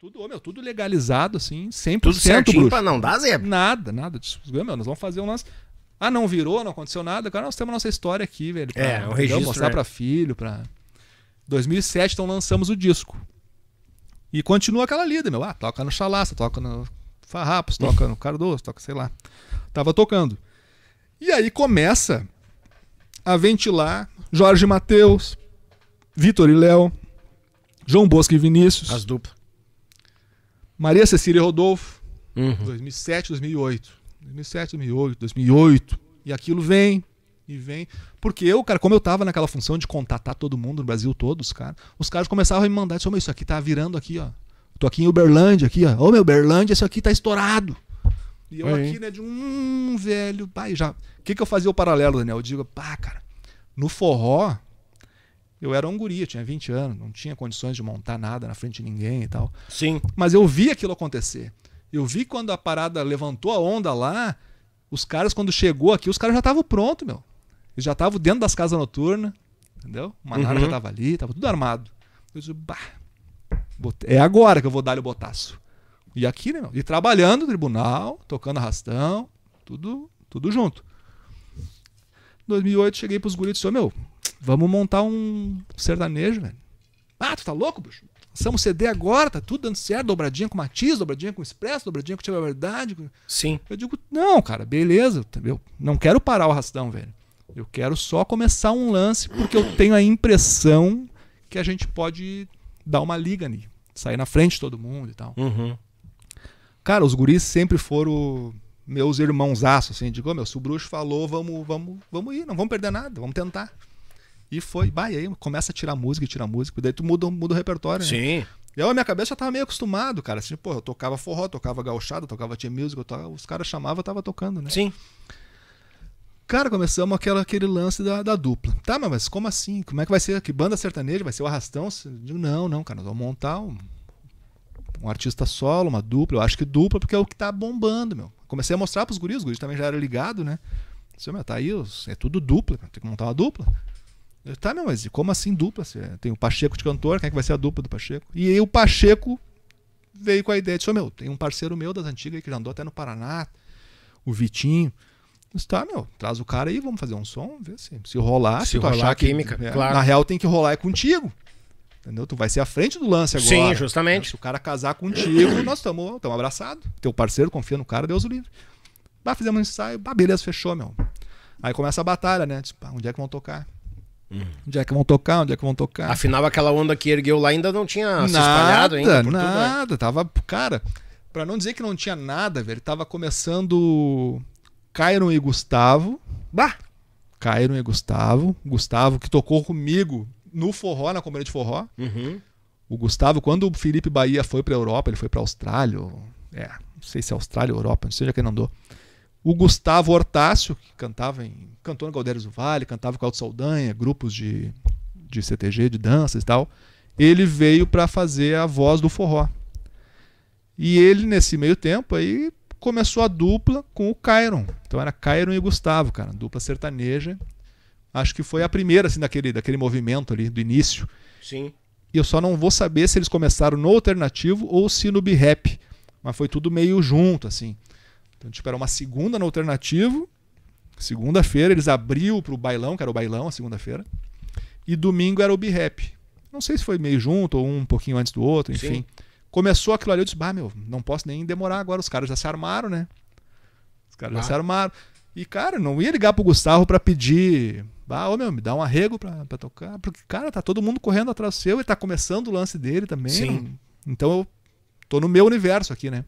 Tudo, meu, tudo legalizado, assim, 100%. Tudo certinho bruxo. pra não dar zebra. Nada, nada. Meu, nós vamos fazer um lance... Ah, não virou, não aconteceu nada. Cara, nós temos a nossa história aqui, velho. Pra, é, o registro, Mostrar né? pra filho, pra... 2007, então lançamos o disco. E continua aquela lida, meu. Ah, toca no Chalaça, toca no Farrapos, toca no Cardoso, toca, sei lá. Tava tocando. E aí começa a ventilar Jorge Mateus, Vitor e Léo, João Bosco e Vinícius. As duplas. Maria Cecília Rodolfo, uhum. 2007, 2008. 2007, 2008, 2008. E aquilo vem e vem. Porque eu, cara, como eu tava naquela função de contatar todo mundo no Brasil todo, os caras, os caras começavam a me mandar, disse, isso aqui tá virando aqui, ó. Tô aqui em Uberlândia, aqui, ó. Ô, meu, Uberlândia, isso aqui tá estourado. E eu aqui, né, de um velho, pai, já... O que que eu fazia o paralelo, Daniel? Eu digo, pá, cara, no forró, eu era um guri, tinha 20 anos, não tinha condições de montar nada na frente de ninguém e tal. Sim. Mas eu vi aquilo acontecer. Eu vi quando a parada levantou a onda lá, os caras, quando chegou aqui, os caras já estavam prontos, meu. Eles já estavam dentro das casas noturnas, entendeu? O Manara uhum. já estava ali, estava tudo armado. Eu disse, bah, é agora que eu vou dar-lhe o botaço. E aqui, né, meu? E trabalhando, tribunal, tocando arrastão, tudo, tudo junto. 2008, cheguei os guris e disse, meu, Vamos montar um sertanejo, velho. Ah, tu tá louco, bicho? Lançamos CD agora, tá tudo dando certo, dobradinha com Matiz, dobradinha com Expresso, dobradinha com Tia Verdade. Sim. Eu digo, não, cara, beleza, tá, eu não quero parar o rastão velho. Eu quero só começar um lance, porque eu tenho a impressão que a gente pode dar uma liga ali, sair na frente de todo mundo e tal. Uhum. Cara, os guris sempre foram meus irmãos aço, assim, digo, oh, meu, se o bruxo falou, vamos, vamos, vamos ir, não vamos perder nada, vamos tentar. E foi, vai aí, começa a tirar música e tirar música, e daí tu muda, muda o repertório, né? Sim. Eu, a minha cabeça já tava meio acostumado, cara. Assim, pô, eu tocava forró, tocava gauchada, tocava tinha music, tocava, os caras chamavam, eu tava tocando, né? Sim. Cara, começamos aquela, aquele lance da, da, dupla. Tá, mas como assim? Como é que vai ser? Que banda sertaneja? Vai ser o arrastão? não, não, cara, nós vamos montar um, um artista solo, uma dupla. Eu acho que dupla porque é o que tá bombando, meu. Comecei a mostrar pros guris, os guris também já eram ligados, né? Disse, meu, tá aí, é tudo dupla, tem que montar uma dupla. Tá, meu, mas como assim dupla? Tem o Pacheco de cantor, quem é que vai ser a dupla do Pacheco? E aí o Pacheco veio com a ideia, disse, oh, meu, tem um parceiro meu das antigas que já andou até no Paraná, o Vitinho. Disse, tá, meu, traz o cara aí, vamos fazer um som, ver se, se rolar. Se, se rolar achar química, que, é, claro. Na real tem que rolar é contigo. Entendeu? Tu vai ser a frente do lance agora. Sim, justamente. Né? Se o cara casar contigo, nós estamos abraçados. Teu parceiro confia no cara, Deus o livre. Bah, fizemos um ensaio, bah, beleza, fechou, meu. Aí começa a batalha, né? Diz, onde é que vão tocar? Onde é que vão tocar? Onde é que vão tocar? Afinal, aquela onda que ergueu lá ainda não tinha nada, se espalhado ainda. nada, tudo, né? tava. Cara, para não dizer que não tinha nada, velho, tava começando Cairon e Gustavo. Bah! Cairon e Gustavo. Gustavo, que tocou comigo no forró, na companhia de forró. Uhum. O Gustavo, quando o Felipe Bahia foi pra Europa, ele foi pra Austrália. É, não sei se é Austrália ou Europa, não sei onde é que ele andou o Gustavo Hortácio, que cantava em, cantou no Galdérios do Vale, cantava com Alto Saldanha, grupos de, de CTG, de danças e tal, ele veio para fazer a voz do forró. E ele, nesse meio tempo, aí começou a dupla com o Cairon. Então era Cairon e Gustavo, cara, dupla sertaneja. Acho que foi a primeira, assim, daquele, daquele movimento ali, do início. Sim. E eu só não vou saber se eles começaram no alternativo ou se no B-Rap. Mas foi tudo meio junto, assim. Então tipo, era uma segunda no alternativo. Segunda-feira eles abriu para o bailão, que era o bailão a segunda-feira. E domingo era o B-Rap. Não sei se foi meio junto ou um pouquinho antes do outro, enfim. Sim. Começou aquilo ali, eu disse, bah, meu, não posso nem demorar agora. Os caras já se armaram, né? Os caras já se armaram. E, cara, não ia ligar pro Gustavo para pedir. Ah, ô meu, me dá um arrego pra, pra tocar. Porque, cara, tá todo mundo correndo atrás do seu e tá começando o lance dele também. Sim. Não... Então eu tô no meu universo aqui, né?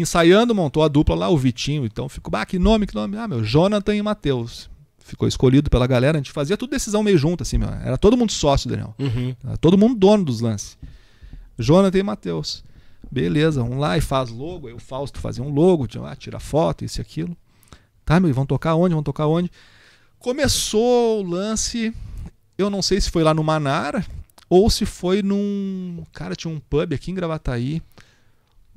Ensaiando, montou a dupla lá, o Vitinho. Então ficou, ah, que nome, que nome. Ah, meu, Jonathan e Matheus. Ficou escolhido pela galera. A gente fazia tudo decisão meio junto, assim, meu. Era todo mundo sócio, Daniel. Uhum. todo mundo dono dos lances. Jonathan e Matheus. Beleza, um lá e faz logo. Aí o Fausto fazia um logo, ah, tira foto, isso e aquilo. Tá, meu, vão tocar onde? Vão tocar onde? Começou o lance, eu não sei se foi lá no Manara ou se foi num. Cara, tinha um pub aqui em Gravataí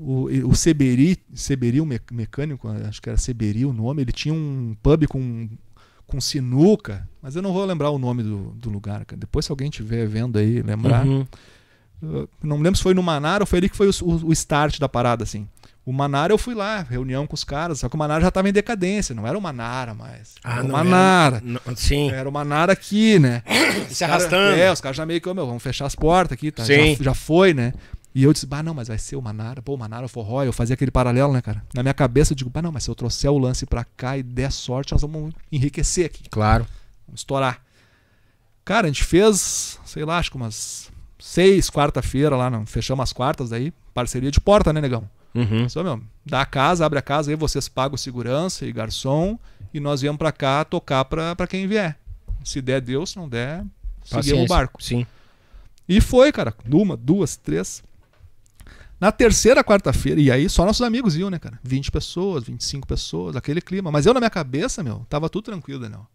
o, o Seberi, o mecânico, acho que era Seberi o nome, ele tinha um pub com, com sinuca, mas eu não vou lembrar o nome do, do lugar, cara. Depois, se alguém tiver vendo aí, lembrar. Uhum. não lembro se foi no Manara ou foi ali que foi o, o, o, start da parada, assim. O Manara eu fui lá, reunião com os caras, só que o Manara já estava em decadência, não era o Manara mais. Ah, era o Manara. Era, não, sim. Era o Manara aqui, né? Se cara, arrastando. É, os caras já meio que, oh, meu, vamos fechar as portas aqui, tá? Sim. Já, já foi, né? E eu disse, bah, não, mas vai ser o Manara, pô, o Manara o Forró, eu fazia aquele paralelo, né, cara? Na minha cabeça eu digo, bah, não, mas se eu trouxer o lance pra cá e der sorte, nós vamos enriquecer aqui. Claro. Vamos estourar. Cara, a gente fez, sei lá, acho que umas seis quarta-feira lá, não, fechamos as quartas aí, parceria de porta, né, negão? Uhum. Só mesmo, dá a casa, abre a casa, aí vocês pagam segurança e garçom, e nós viemos pra cá tocar pra, pra quem vier. Se der Deus, se não der, seguimos o barco. Sim. E foi, cara, uma, duas, três na terceira quarta-feira, e aí só nossos amigos iam, né, cara? 20 pessoas, 25 pessoas, aquele clima. Mas eu na minha cabeça, meu, tava tudo tranquilo, Daniel.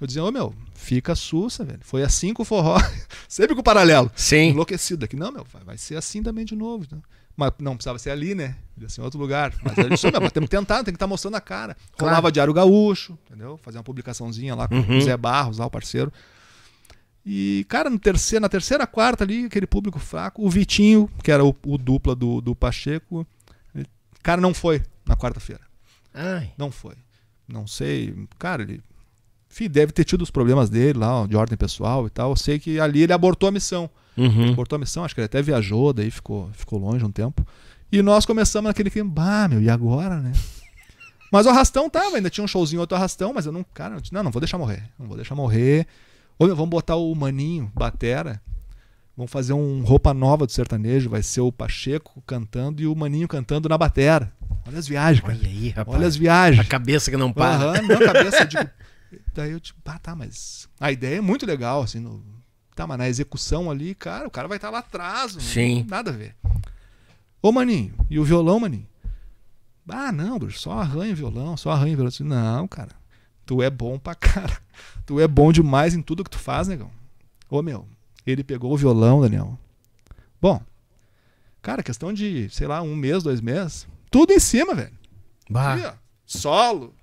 Eu dizia, ô meu, fica sussa, velho. Foi assim com o forró, sempre com o paralelo. Sim. Enlouquecido aqui. Não, meu, vai ser assim também de novo. Né? Mas não precisava ser ali, né? Podia ser em outro lugar. Mas eu é disse, meu temos que tentar, tem que estar tá mostrando a cara. Claro. Diário Gaúcho, entendeu? Fazer uma publicaçãozinha lá com uhum. o Zé Barros, lá o parceiro. E, cara, no terceiro, na terceira, quarta ali, aquele público fraco. O Vitinho, que era o, o dupla do, do Pacheco, ele, cara, não foi na quarta-feira. Não foi. Não sei, cara, ele. Enfim, deve ter tido os problemas dele lá, de ordem pessoal e tal. Eu sei que ali ele abortou a missão. Uhum. abortou a missão, acho que ele até viajou, daí ficou, ficou longe um tempo. E nós começamos naquele que, bah, meu, e agora, né? Mas o arrastão tava, ainda tinha um showzinho outro arrastão, mas eu não, cara, não, não vou deixar morrer. Não vou deixar morrer. Ô, meu, vamos botar o Maninho, Batera. Vamos fazer um roupa nova do sertanejo. Vai ser o Pacheco cantando e o Maninho cantando na Batera. Olha as viagens, cara. Olha aí, rapaz. Olha as viagens. A cabeça que não para. Uhum, não, a cabeça. de... daí eu tipo, ah, tá, mas a ideia é muito legal, assim. No... Tá, mas na execução ali, cara, o cara vai estar tá lá atrás. Sim. nada a ver. Ô, Maninho, e o violão, Maninho? Ah, não, só arranha o violão, só arranha o violão. Não, cara. Tu é bom pra cara. Tu é bom demais em tudo que tu faz, negão. Ô meu, ele pegou o violão, Daniel. Bom, cara, questão de, sei lá, um mês, dois meses, tudo em cima, velho. Bah. E, ó, solo.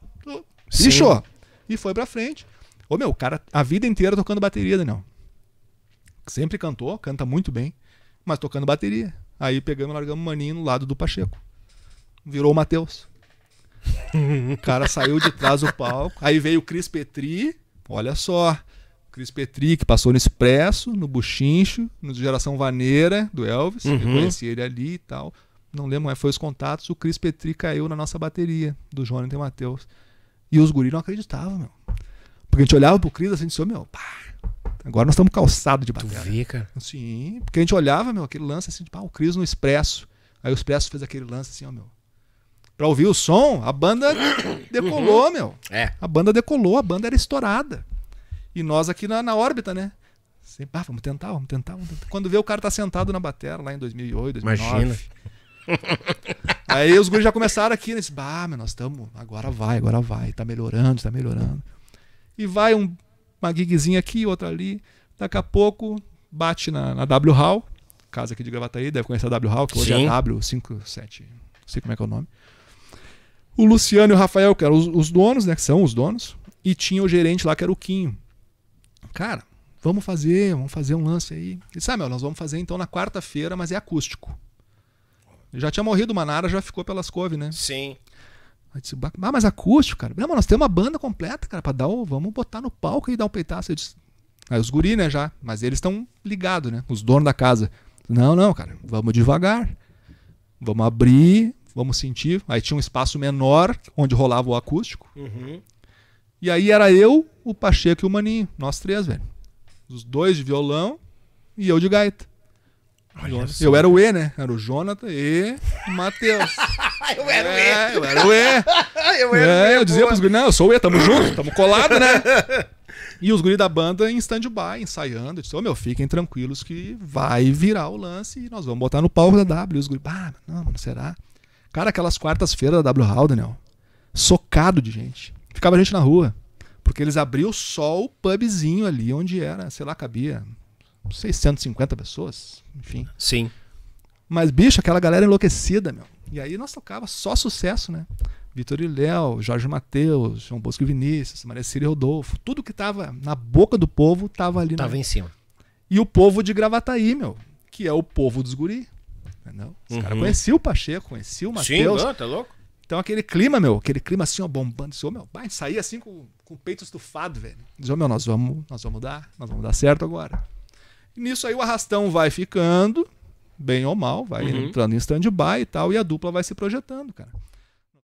Fechou. E foi pra frente. Ô meu, o cara a vida inteira tocando bateria, Daniel. Sempre cantou, canta muito bem, mas tocando bateria. Aí pegamos, largamos o maninho no lado do Pacheco. Virou o Matheus o cara saiu de trás do palco. Aí veio o Cris Petri, olha só. O Cris Petri, que passou no Expresso, no Buchincho, no Geração Vaneira, do Elvis. Uhum. Eu conheci ele ali e tal. Não lembro, mas foi os contatos. O Cris Petri caiu na nossa bateria, do Jonathan Matheus. E os guris não acreditavam, meu. Porque a gente olhava pro Cris assim, disse, meu, pá, agora nós estamos calçados de bateria. Tu vê, cara? Sim, porque a gente olhava, meu, aquele lance assim, de, pá, o Cris no Expresso. Aí o Expresso fez aquele lance assim, ó, meu, pra ouvir o som, a banda decolou, uhum. meu. É. A banda decolou, a banda era estourada. E nós aqui na, na órbita, né? Sempre, ah, vamos tentar, vamos tentar, vamos tentar. Quando vê o cara tá sentado na batera lá em 2008, 2009. Imagina. Aí os guris já começaram aqui, nesse né? bah, meu, nós estamos, agora vai, agora vai, tá melhorando, tá melhorando. E vai um, uma gigzinha aqui, outra ali. Daqui a pouco bate na, na W Hall, casa aqui de Gravataí, deve conhecer a W Hall, que hoje é W57, não sei como é que é o nome. O Luciano e o Rafael, que eram os, os donos, né? Que são os donos. E tinha o gerente lá, que era o Quinho. Cara, vamos fazer, vamos fazer um lance aí. Ele sabe, ah, meu, nós vamos fazer então na quarta-feira, mas é acústico. Já tinha morrido o Manara, já ficou pelas couve, né? Sim. Eu disse, ah, mas acústico, cara. Não, mas nós temos uma banda completa, cara, pra dar o... Vamos botar no palco e dar um peitaço. Eu disse, aí os guri, né, já. Mas eles estão ligados, né? Os donos da casa. Não, não, cara. Vamos devagar. Vamos abrir vamos sentir. Aí tinha um espaço menor onde rolava o acústico. Uhum. E aí era eu, o Pacheco e o Maninho, nós três, velho. Os dois de violão e eu de gaita. Eu era o E, né? Era o Jonathan e o Matheus. eu era o E. É, eu era o E. eu era é, o E. É, eu dizia pros guris, não, eu sou o E, tamo junto, tamo colado, né? E os guris da banda em stand-by, ensaiando. Eu disse, ô oh, meu, fiquem tranquilos que vai virar o lance e nós vamos botar no palco da W. E os guris, ah, não, não será? Cara, aquelas quartas-feiras da W Hall, Daniel, socado de gente. Ficava gente na rua. Porque eles abriam só o pubzinho ali, onde era, sei lá, cabia 650 pessoas, enfim. Sim. Mas, bicho, aquela galera enlouquecida, meu. E aí nós tocava só sucesso, né? Vitor e Léo, Jorge Matheus, João Bosco e Vinícius, Maria Círia e Rodolfo. Tudo que tava na boca do povo tava ali. Tava né? em cima. E o povo de Gravataí, meu, que é o povo dos Guris Entendeu? Os uhum. caras conheciam o Pacheco, conheciam o Matheus. Sim, não, tá louco? Então aquele clima, meu, aquele clima assim, ó, bombando. Disse, ô, meu, vai sair assim com, com o peito estufado, velho. Diz, ô, meu, nós vamos, nós vamos dar, nós vamos dar certo agora. E nisso aí o arrastão vai ficando, bem ou mal, vai uhum. entrando em stand-by e tal, e a dupla vai se projetando, cara.